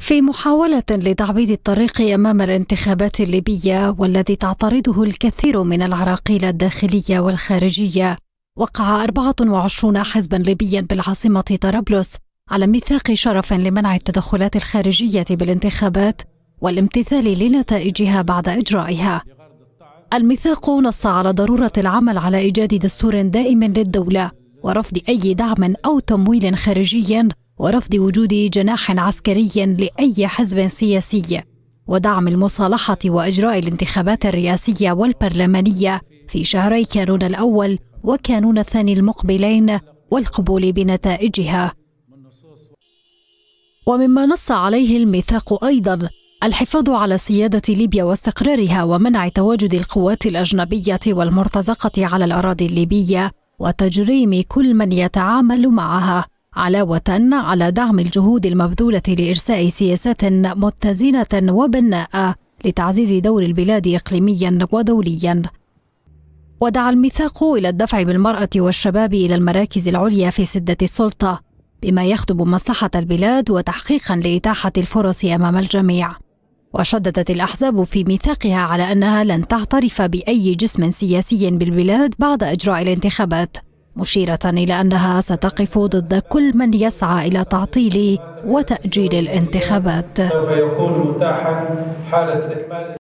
في محاولة لتعويض الطريق أمام الانتخابات الليبية والذي تعترضه الكثير من العراقيل الداخلية والخارجية وقع 24 حزبا ليبيا بالعاصمة طرابلس على ميثاق شرف لمنع التدخلات الخارجية بالانتخابات والامتثال لنتائجها بعد إجرائها الميثاق نص على ضرورة العمل على إيجاد دستور دائم للدولة ورفض أي دعم أو تمويل خارجي ورفض وجود جناح عسكري لأي حزب سياسي ودعم المصالحة وإجراء الانتخابات الرئاسية والبرلمانية في شهري كانون الأول وكانون الثاني المقبلين والقبول بنتائجها ومما نص عليه الميثاق أيضا الحفاظ على سيادة ليبيا واستقرارها ومنع تواجد القوات الأجنبية والمرتزقة على الأراضي الليبية وتجريم كل من يتعامل معها علاوة على دعم الجهود المبذولة لإرساء سياسات متزنة وبناءة لتعزيز دور البلاد إقليميا ودوليا ودعا الميثاق إلى الدفع بالمرأة والشباب إلى المراكز العليا في سدة السلطة بما يخدم مصلحة البلاد وتحقيقا لإتاحة الفرص أمام الجميع وشددت الأحزاب في ميثاقها على أنها لن تعترف بأي جسم سياسي بالبلاد بعد إجراء الانتخابات مشيرة إلى أنها ستقف ضد كل من يسعى إلى تعطيل وتأجيل الانتخابات سوف يكون متاحا حال استكمال